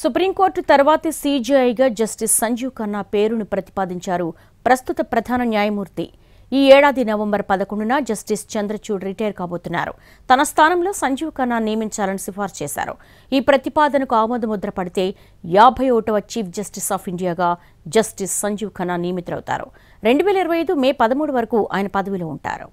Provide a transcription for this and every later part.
supreme court తర్వాతి సీజీఐగా justice Sanjiv Khanna పేరును ప్రతిపాదించారు ప్రస్తుత ప్రధాన న్యాయమూర్తి ఈ ఏడాది నవంబర్ పదకొండున జస్టిస్ చంద్రచూడ్ రిటైర్ కాబోతున్నారు తన స్థానంలో సంజీవ్ ఖన్నా నియమించాలని సిఫార్సు చేశారు ఈ ప్రతిపాదనకు ఆమోదముద్ర పడితే యాభై ఒకటవ చీఫ్ జస్టిస్ ఆఫ్ ఇండియాగా జస్టిస్ సంజీవ్ ఖన్నా నియమితులవుతారు రెండు వేల ఇరవై ఐదు మే పదమూడు వరకు ఆయన పదవిలో ఉంటారు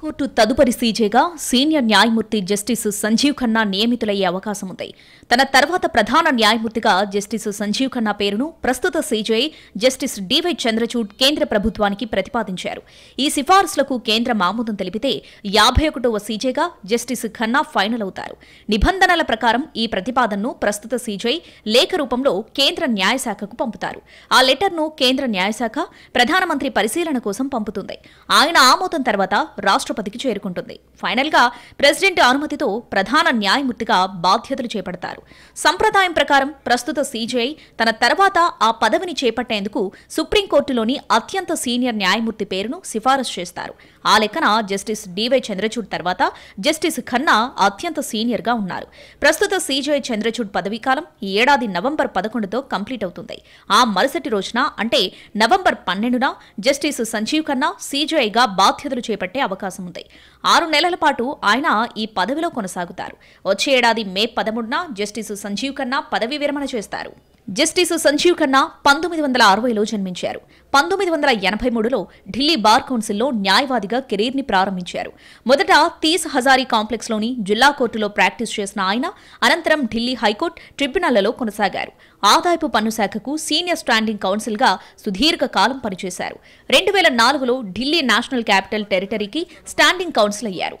హైకోర్టు తదుపరి సీజేగా సీనియర్ న్యాయమూర్తి జస్టిస్ సంజీవ్ ఖన్నా నియమితులయ్యే అవకాశం ఉంది తన తర్వాత ప్రధాన న్యాయమూర్తిగా జస్టిస్ సంజీవ్ ఖన్నా పేరును ప్రస్తుత సీజే జస్టిస్ డివై చంద్రచూడ్ కేంద్ర ప్రభుత్వానికి ప్రతిపాదించారు ఈ సిఫార్సులకు కేంద్రం ఆమోదం తెలిపితే యాభై ఒకటవ సీజేగా జస్టిస్ ఖన్నా ఫైనల్ అవుతారు నిబంధనల ప్రకారం ఈ ప్రతిపాదనను ప్రస్తుత సీజే లేఖ రూపంలో కేంద్ర న్యాయశాఖకు పంపుతారు ఆ లెటర్ను కేంద్ర న్యాయశాఖ ప్రధానమంత్రి పరిశీలన కోసం పంపుతుంది ఆయన ఆమోదం తర్వాత రాష్ట్ర రాష్ట్రపతికి చేరుకుంటుంది ఫైనల్గా ప్రెసిడెంట్ అనుమతితో ప్రధాన న్యాయమూర్తిగా బాధ్యతలు చేపడతారు సంప్రదాయం ప్రకారం ప్రస్తుత సీజీఐ తన తర్వాత ఆ పదవిని చేపట్టేందుకు సుప్రీంకోర్టులోని అత్యంత సీనియర్ న్యాయమూర్తి పేరును సిఫారసు చేస్తారు ఆ లెక్కన జస్టిస్ డివై చంద్రచూడ్ తర్వాత జస్టిస్ ఖన్నా అత్యంత సీనియర్గా ఉన్నారు ప్రస్తుత సీజీఐ చంద్రచూడ్ పదవీకాలం ఈ ఏడాది నవంబర్ పదకొండుతో కంప్లీట్ అవుతుంది ఆ మరుసటి రోజున అంటే నవంబర్ పన్నెండున జస్టిస్ సంజీవ్ ఖన్నా సీజీఐగా బాధ్యతలు చేపట్టే అవకాశం అవకాశం ఉంది ఆరు నెలల పాటు ఆయన ఈ పదవిలో కొనసాగుతారు వచ్చే ఏడాది మే పదమూడున జస్టిస్ సంజీవ్ ఖన్నా పదవి విరమణ చేస్తారు జస్టిస్ సంజీవ్ ఖన్నా పంతొమ్మిది వందల అరవైలో జన్మించారు పంతొమ్మిది వందల ఎనభై మూడులో ఢిల్లీ బార్ కౌన్సిల్లో న్యాయవాదిగా కెరీర్ని ప్రారంభించారు మొదట తీస్ హజారీ కాంప్లెక్స్లోని జిల్లా కోర్టులో ప్రాక్టీస్ చేసిన ఆయన అనంతరం ఢిల్లీ హైకోర్టు ట్రిబ్యునళ్లలో కొనసాగారు ఆదాయపు పన్ను శాఖకు సీనియర్ స్టాండింగ్ కౌన్సిల్గా సుదీర్ఘ కాలం పనిచేశారు రెండు వేల నాలుగులో ఢిల్లీ నేషనల్ క్యాపిటల్ టెరిటరీకి స్టాండింగ్ కౌన్సిల్ అయ్యారు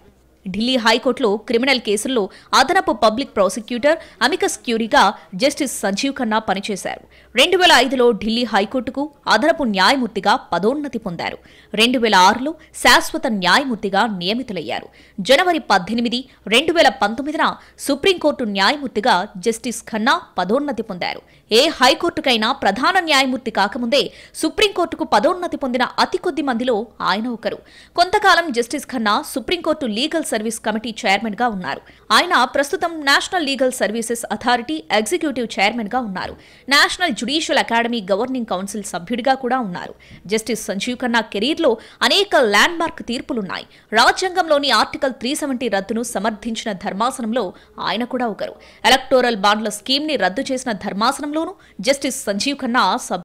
ఢిల్లీ హైకోర్టులో క్రిమినల్ కేసుల్లో అదనపు పబ్లిక్ ప్రాసిక్యూటర్ అమికస్ క్యూరీగా జస్టిస్ సంజీవ్ ఖన్నా పనిచేశారు రెండు వేల ఐదులో ఢిల్లీ హైకోర్టుకు అదనపు న్యాయమూర్తిగా పదోన్నతి పొందారు రెండు వేల ఆరులో శాశ్వత న్యాయమూర్తిగా నియమితులయ్యారు జనవరి పద్దెనిమిది రెండు వేల పంతొమ్మిదిన సుప్రీంకోర్టు న్యాయమూర్తిగా జస్టిస్ ఖన్నా పదోన్నతి పొందారు ఏ హైకోర్టుకైనా ప్రధాన న్యాయమూర్తి కాకముందే సుప్రీంకోర్టుకు పదోన్నతి పొందిన అతి కొద్ది మందిలో ఆయన ఒకరు కొంతకాలం justice Khanna supreme court legal service committee chairman గా ఉన్నారు ఆయన ప్రస్తుతం national legal services authority executive chairman గా ఉన్నారు national judicial academy governing council సభ్యుడిగా కూడా ఉన్నారు జస్టిస్ సంజీవ్ ఖన్నా లో అనేక ల్యాండ్ మార్క్ తీర్పులున్నాయి రాజ్యాంగంలోని ఆర్టికల్ త్రీ సెవెంటీ రద్దును సమర్థించిన ధర్మాసనంలో ఆయన కూడా ఒకరు ఎలక్టోరల్ బాండ్ల స్కీమ్ ని రద్దు చేసిన ధర్మాసనంలో విషయంలోనూ జస్టిస్ సంజీవ్ ఖన్నా